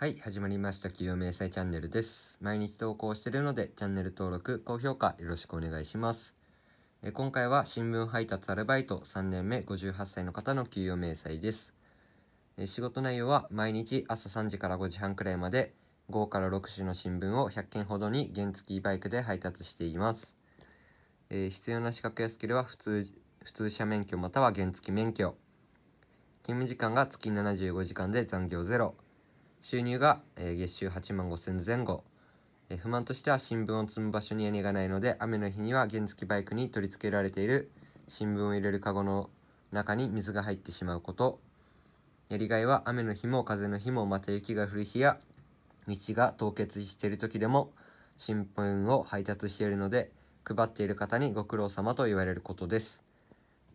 はい、始まりました。企業明細チャンネルです。毎日投稿しているので、チャンネル登録、高評価よろしくお願いします。え今回は新聞配達アルバイト3年目58歳の方の給与明細です。え仕事内容は毎日朝3時から5時半くらいまで、5から6種の新聞を100件ほどに原付バイクで配達しています。え必要な資格やスキルは普通、普通車免許または原付免許。勤務時間が月75時間で残業ゼロ。収入が、えー、月収8万5千前後、えー、不満としては新聞を積む場所に屋根がないので雨の日には原付バイクに取り付けられている新聞を入れるカゴの中に水が入ってしまうことやりがいは雨の日も風の日もまた雪が降る日や道が凍結している時でも新聞を配達しているので配っている方にご苦労様と言われることです。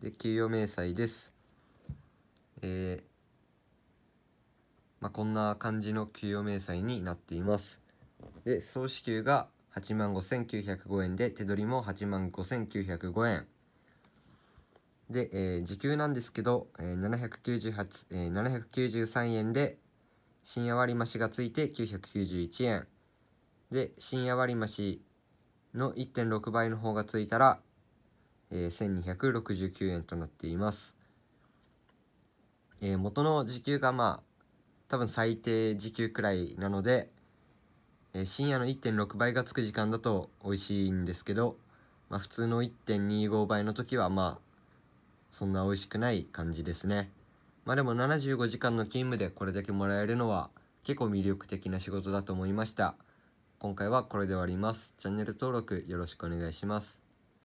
で給与明細です。えーまあ、こんな感じの給与明細になっています。で、総支給が8万5905円で、手取りも8万5905円。で、えー、時給なんですけど、えー、7 9えー、793円で、深夜割増がついて991円。で、深夜割増の1.6倍の方がついたら、えー、1269円となっています。えー、元の時給がまあ、多分最低時給くらいなので、えー、深夜の1.6倍がつく時間だと美味しいんですけど、まあ、普通の1.25倍の時はまあそんな美味しくない感じですねまあでも75時間の勤務でこれだけもらえるのは結構魅力的な仕事だと思いました今回はこれで終わりますチャンネル登録よろしくお願いします